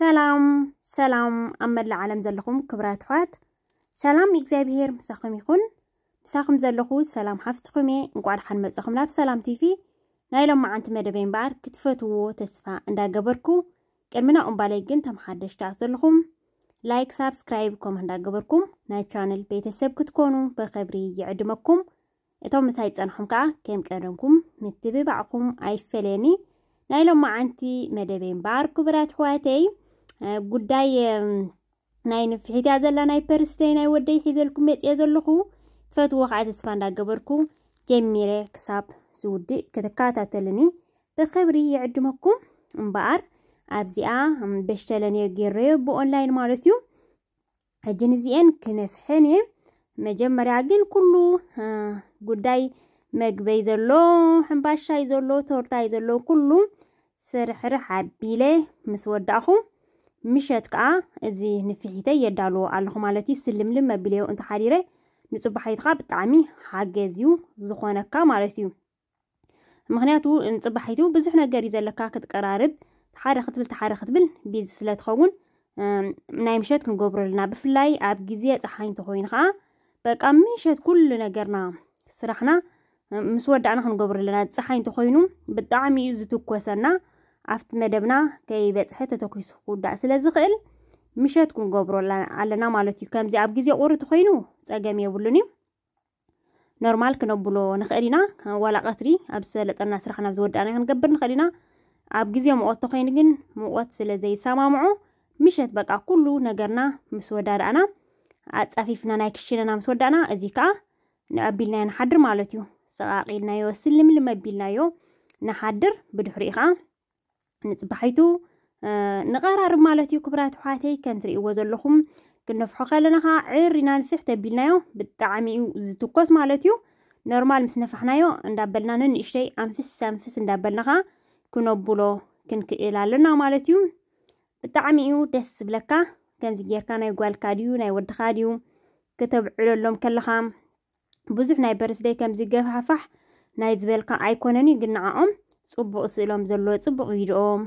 ሰላም ሰላም ኣብ መላእ ዓለም ዘለኹም ክብራት ኣሕዋት ሰላም እግዚኣብሄር ምሳኹም ይኹን ምሳኹም ዘለኹ ሰላም ሓፍትኹም እየ እንቋዕ ድሓን መፅኹም ናብ ሰላም ቲቪ ናይ ሎም መዓንቲ መደበይ እምበኣር ክትፈትዎ ተስፋ እንዳገበርኩ ቅድሚና ቁምባለይ ግን ተም ሓደሽታት ዘለኹም ላይክ ሳብስክራይብ ኮም እንዳገበርኩም ናይ ቻነል ቤተሰብ ክትኮኑ ብክብሪ ይዕድመኩም እቶም ምሳይ ፀንኹም ከዓ ከም ቀደምኩም ምትብባዕኩም ኣይፈለየኒ ናይ ሎም መዓንቲ መደበይ እምበኣር ክቡራት ኣሕዋተይ ጉዳይ ናይ ንፍሒት እያ ዘላ ናይ ፐርስተይ ናይ ወደይ ሒዘልኩም መፅየ ዘለኹ ትፈትዎ ከዓ ተስፋ እንዳገበርኩ ጀሚረ ክሳብ ዝውድእ ከተከታተልኒ ብክብሪ ይዕድመኩም እምበኣር ኣብዚኣ በሽተለን በሽተለንዮ ገይረዮ ብኦንላይን ማለት እዩ ሕጂ ንዚአን ክነፍሐን እየ መጀመርያ ግን ኩሉ ጉዳይ መግበይ ዘሎ ሕምባሻይ ዘሎ ተወርታይ ዘሎ ኩሉ ስርሕርሕ ኣቢለ ምስ ወዳእኹም ምሸት ከዓ እዚ ንፍሒተይ የዳልዎ ኣለኹ ማለት እዩ ስልምልም መቢለዮ እንተሓሪረ ንፅባሓይትካ ብጣዕሚ ሓገዝ እዩ ዝኾነካ ማለት እዩ ምክንያቱ ንፅባሓይቱ ብዙሕ ነገር እዩ ዘለካ ክትቀራርብ ሓደ ክትብል ተሓደ ክትብል ቢዚ ስለ ትኸውን ናይ ምሸት ክንገብሮ ኣለና ብፍላይ ኣብ ግዜ ፀሓይ እንተኮይኑ ከዓ በቃ ምሸት ኩሉ ነገርና ስራሕና ምስ ወዳእና ክንገብሮ ኣለና ፀሓይ እንተኮይኑ ብጣዕሚ እዩ ዝትኮሰና ኣብቲ መደብና ከይበፅሐ ተተኪሱ ክውዳእ ስለ ዝኽእል ምሸት ክንገብሮ ኣለና ማለት እዩ ከምዚ ኣብ ግዜ ቁርቲ ኮይኑ ፀገም የብሉን እዩ ኖርማል ክነብሎ ንኽእል ኢና ዋላ ቀትሪ ኣብ ዝሰለጠና ናብ ዝወዳእና ክንገብር ንኽእል ኢና ኣብ ግዜ ሙቆት ተኮይኑ ግን ሙቆት ስለ ዘይሰማምዖ ምሸት በቃ ኩሉ ነገርና ምስ ወዳድኣና ኣፃፊፍና ናይ ክሽነና ምስ ወዳእና እዚ ከዓ ንኣቢልናዮ ንሓድር ማለት እዩ ሰቃቂልናዮ ስልምልም ኣቢልናዮ ንሓድር ብድሕሪኡ ከዓ ንፅባሒቱ ንቐራርብ ማለት እዩ ክብራት ኣሕዋተይ ከም ትርእይዎ ዘለኹም ክንነፍሖ ከለና ከዓ ዕሪና ንፍሕ ተቢልናዮ ብጣዕሚ እዩ ዝትኮስ ማለት እዩ ኖርማል ምስ ነፋሕናዮ እንዳበልና ንንእሽተይ ኣንፍስ ኣንፍስ እንዳበልና ከዓ ክነብሎ ክንክእል ኣለና ማለት እዩ ብጣዕሚ እዩ ደስ ዝብለካ ከምዚ ጌርካ ናይ ጓልካ ድዩ ናይ ወድካ ድዩ ክተብዕለሎም ከለኻ ብዙሕ ናይ በርስደይ ከምዚ ገፋሕፋሕ ናይ ዝበልካ ኣይኮነን እዩ ግን ንዓኦም ፅቡቅ ስእሎም ዘለዎ ፅቡቅ ቪድኦም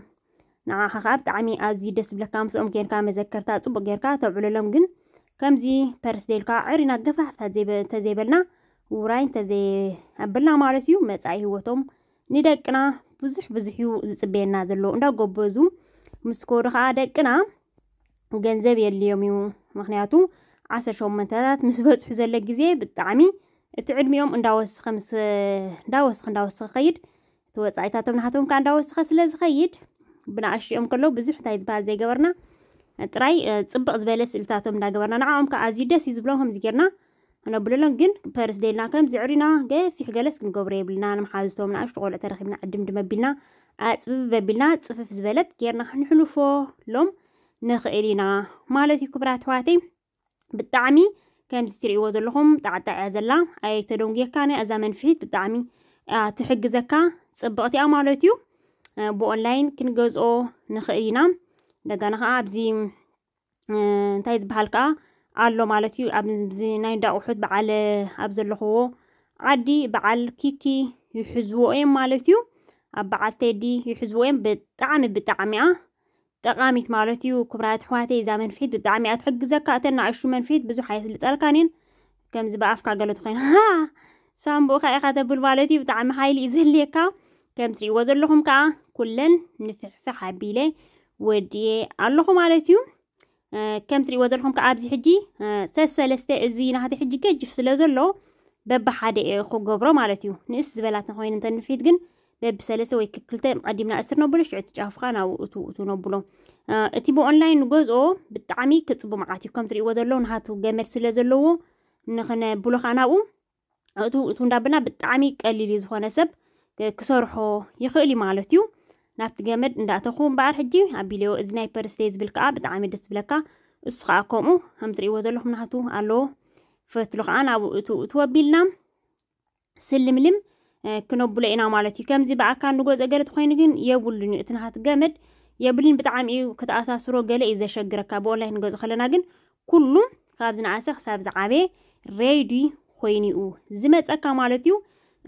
ንዓኻ ከዓ ብጣዕሚ ኣዝዩ ደስ ብለካ ምስኦም ጌርካ መዘከርታ ፅቡቅ ጌርካ ተብዕለሎም ግን ከምዚ ፐርስደልካ ዕሪና ገፋሕታ እንተዘይበልና ውራይ እንተዘይኣብልና ማለት እዩ መፃኢ ህወቶም ንደቅና ብዙሕ ብዙሕ እዩ ዝፅበየና ዘሎ እንዳጎበዙ ምስ ከዱ ከዓ ደቅና ገንዘብ የድልዮም እዩ ምክንያቱ ዓሰርተ ሸሞንተታት ምስ በፅሑ ዘሎ ግዜ ብጣዕሚ እቲ ዕድሚኦም እንዳወስኸ እንዳወስኸ እንዳወስኸ ከይድ توصعيتاتهم نحاتهم كان داوس خسله زخيد بنعش يوم كله بزح تايز بعد زي جبرنا تري تبقى زبالة سلطاتهم دا جبرنا نعم كأزيد سيز بلهم زكرنا أنا بقولهم جن بيرس دينا كم زعرينا جاف في حجلس كم جبري بلنا أنا محازتهم منعش تقول أترخي من قدم دم بلنا أتسبب ببلنا تصفف زبالة كيرنا حنحلو فو لهم نخيرنا مالتي كبرات واتي بالطعمي كان تسري وزلهم تعتع عزلا أي تدونجي كان أزمن فيت بالطعمي تحجزك صبقتي امالتيو بو اونلاين كنغزو نخينا دغنا ابزي انتايز بحالكا الو مالتيو ابزي نايدا وحد بعال ابزلخو عادي بعال كيكي يحزو ايم مالتيو ابعتي دي يحزو ايم بطعم بطعميا تقاميت مالتيو كبرات حواتي اذا منفيد بطعميا تحجزك اتنا عشو منفيد بزو حياتي لتالكانين كم زبا افكا قالو تخين ها ሳም ቦ ከዓ ኢኻ ተብል ማለት እዩ ብጣዕሚ ሓይሊ እዩ ዘድልየካ ከም ትሪእይዎ ዘለኹም ከዓ ኩለን ንፍሕፍሕ ኣቢለ ወድየ ኣለኹ ማለት እዩ ከም ትሪእይዎ ዘለኹም ከዓ ኣብዚ ሕጂ ሰለስተ እዚ ናህቲ ሕጂ ገጅፍ ስለ ዘሎ በብሓደ ክገብሮ ማለት እዩ ንእስ ዝበላትን ኮይኑ እንተንፊት ግን በብሰለስተ ወይ ክክልተ ቀዲምና እስር ነብሎ ሽዑ ትጫፍካ ናብኡ እቱ እቱ ነብሎ እቲ ብኦንላይን ንገዝኦ ብጣዕሚ ክፅቡ መዓት እዩ ከም ትሪእይዎ ዘሎ ናሃቱ ገመድ ስለ ዘለዎ ንክነብሎ ከዓ ናብኡ እቲ እንዳበና ብጣዕሚ ቀሊል እዩ ዝኾነ ሰብ ክሰርሖ ይኽእል እዩ ማለት እዩ ናብቲ ገመድ እንዳእተኹ እምበኣር ሕጂ ኣቢልዮ እዚ ናይ ፐርስተይ ዝብል ከዓ ብጣዕሚ ደስ ዝብለካ እሱ ከዓ ከምኡ ከም ትርእይዎ ዘለኹም ናቱ ኣለዎ ፈትሉ ከዓ ናብ እቱ እትወቢልና ስልምልም ክነብሎ ኢና ማለት እዩ ከምዚ ብኣካል ንጎፀ ገለት ኮይኑ ግን የብሉን እዩ እቲ ናሃት ገመድ የብልን ብጣዕሚ እዩ ክተኣሳስሮ ገለ እዩ ዘሸግረካ ብኦንላይን ክንገዝኦ ከለና ግን ኩሉ ካብ ዝነኣሰ ክሳብ ዝዓበየ ሬድዩ ኮይኑኡ ዝመፀካ ማለት እዩ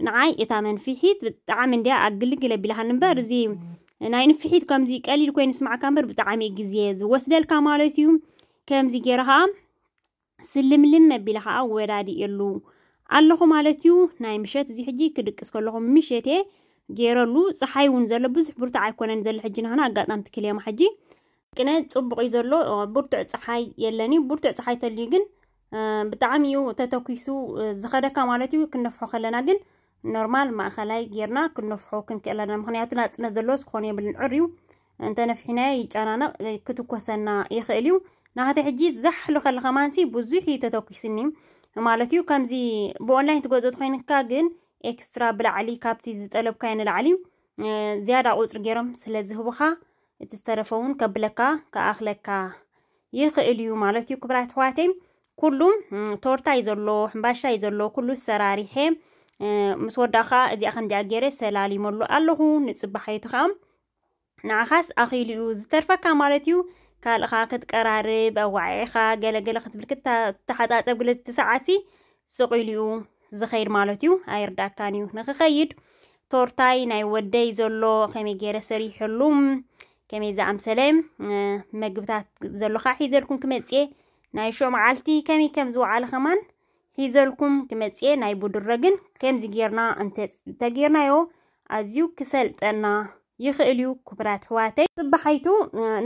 ንዓይ እታ መንፍሒት ብጣዕሚ እንድያ ኣግልግለ ኣቢልካ እምበር እዚ ናይ ንፍሒት ከምዚ ቀሊል ኮይኑ ስማዓካ እምበር ብጣዕሚ ግዜ ዝወስደልካ ማለት እዩ ከምዚ ጌርካ ስልምልም ኣቢለ ከዓ ወዳዲእሉ ኣለኹ ማለት እዩ ናይ ምሸት እዚ ሕጂ ክድቅስ ከለኹ ምሸት እየ ገይረሉ ፀሓይ እውን ዘሎ ብዙሕ ብርቱዕ ኣይኮነን ዘሎ ሕጂ ናክና ኣጋጣምቲ ክልየማ ሕጂ ቅነ ፅቡቅ እዩ ዘሎ ብርቱዕ ፀሓይ የለኒ ብርቱዕ ፀሓይ ተልዩ ግን بطعم يو تتوكسو زخدا كمالتي كنفحو خلنا جن نورمال مع خلاي جيرنا كنفحو كن كلنا مخنياتنا نزلوس خوني بالعريو انت نفحنا يجانا كتوكسنا يخليو نهاد حجي زحلو خل خمانسي بزوحي تتوكسني مالتي كم زي بونلاين تقول خين كاجن اكسترا بالعلي كابتي زتقلب كاين العلي زيادة أوتر جيرم سلزه بخا تسترفون كبلكا كأخلكا يخ اليوم على تيوك برات حواتي ኩሉ ቶርታ እዩ ዘሎ ሕምባሻ እዩ ዘሎ ኩሉ ሰራሪሐ ምስ ወዳ ከዓ እዚኣ ከምዚኣ ገይረ ሰላሊመሉ ኣለኹ ንፅባሓይቱ ከዓ ንዓኻስ ኣኺሉ እዩ ዝተርፈካ ማለት እዩ ካልእኻ ክትቀራርብ ኣዋዒዒኻ ገለገለ ክትብል ክተሓፃፀብ ግለ ትሰዓሲ ስቑኢሉ እዩ ዝኸይድ ማለት እዩ ኣይርዳእካን እዩ ንክኸይድ ቶርታይ ናይ ወደይ ዘሎ ከመይ ገይረ ሰሪሐሉ ከመይ ዝኣምሰለ መግብታት ዘሎ ከዓ ሒዘልኩም ክመፅእ ናይ ሾ መዓልቲ ከመይ ከም ዝወዓለ ኸማን ሒዘልኩም ክመፅየ ናይ ቡድረ ግን ከምዚ ጌርና እንተጌርናዮ ኣዝዩ ክሰልጠና ይኽእል እዩ ክቡራት ኣሕዋተይ ፅባሓይቱ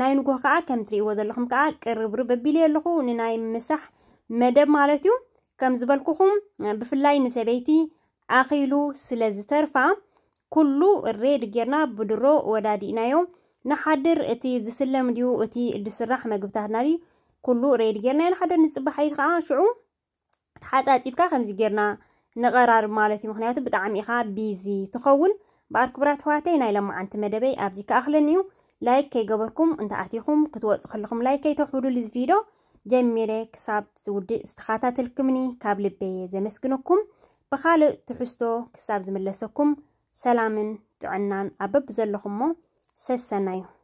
ናይ ንጎ ከዓ ከም ትርእይዎ ዘለኹም ከዓ ቅርብርብ ኣቢሉ ኣለኹ ንናይ ምሳሕ መደብ ማለት እዩ ከም ዝበልኩኹም ብፍላይ ንሰበይቲ ኣኺሉ ስለ ዝተርፋ ኩሉ ሬድ ጌርና ብድሮ ወዳዲእናዮ ንሓድር እቲ ዝስለም ድዩ እቲ ድስራሕ መግብታትና ድዩ ኩሉ ሬድ ጌርና ጌርናዮ ንሓደ ንፅባሕ ከዓ ሽዑ ተሓፃፂብካ ከምዚ ጌርና ንቐራርብ ማለት እዩ ምክንያቱ ብጣዕሚ ኢኻ ቢዚ ትኸውን በኣር ክቡራት ኣሕዋተይ ናይ ሎመዓንቲ መደበይ ኣብዚ ከኣኽለን እዩ ላይክ ከይገበርኩም እንተኣትኹም ክትወፅእ ከለኹም ላይክ ከይተውሕዱሉ ዝቪዶ ጀሚረ ክሳብ ዝውድእ ዝተኸታተልኩምኒ ካብ ልበየ ዘመስግነኩም ብካልእ ትሕዝቶ ክሳብ ዝምለሰኩም ሰላምን ጥዕናን ኣበብ ዘለኹምሞ ሰሰና እዩ